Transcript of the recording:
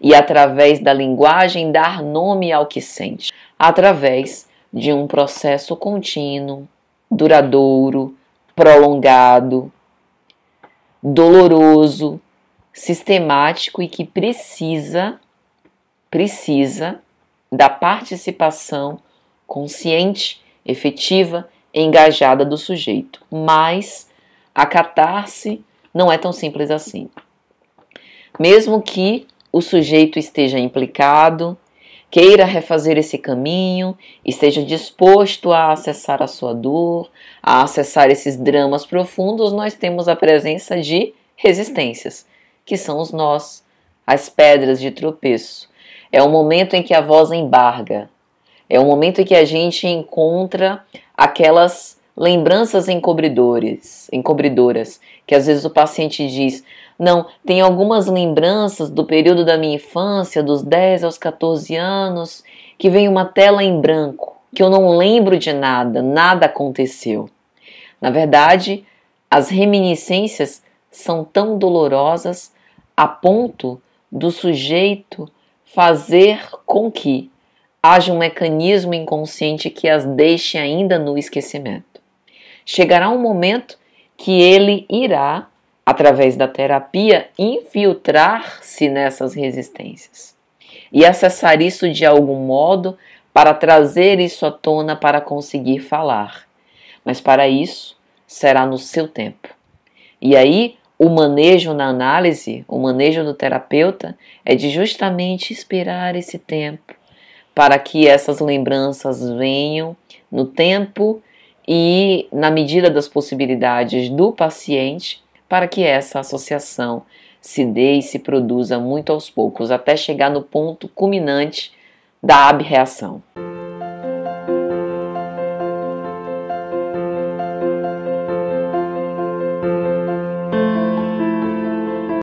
E através da linguagem dar nome ao que sente, através de um processo contínuo, duradouro, prolongado, doloroso, sistemático e que precisa precisa da participação consciente, efetiva, engajada do sujeito. Mas acatar-se não é tão simples assim. Mesmo que o sujeito esteja implicado, queira refazer esse caminho, esteja disposto a acessar a sua dor, a acessar esses dramas profundos, nós temos a presença de resistências, que são os nós, as pedras de tropeço. É o momento em que a voz embarga, é o momento em que a gente encontra aquelas lembranças encobridores, encobridoras, que às vezes o paciente diz: "Não, tem algumas lembranças do período da minha infância, dos 10 aos 14 anos, que vem uma tela em branco, que eu não lembro de nada, nada aconteceu". Na verdade, as reminiscências são tão dolorosas a ponto do sujeito fazer com que haja um mecanismo inconsciente que as deixe ainda no esquecimento chegará um momento que ele irá, através da terapia, infiltrar-se nessas resistências e acessar isso de algum modo para trazer isso à tona para conseguir falar. Mas para isso será no seu tempo. E aí, o manejo na análise, o manejo do terapeuta é de justamente esperar esse tempo para que essas lembranças venham no tempo e na medida das possibilidades do paciente para que essa associação se dê e se produza muito aos poucos até chegar no ponto culminante da abreação.